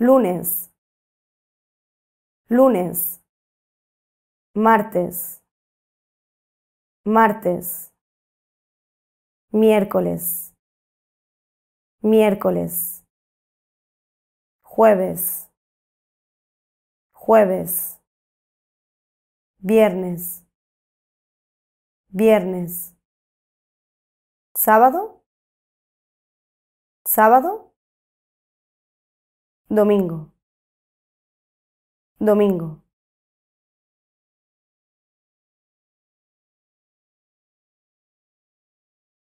lunes, lunes, martes, martes, miércoles, miércoles, jueves, jueves, viernes, viernes, sábado, sábado domingo, domingo.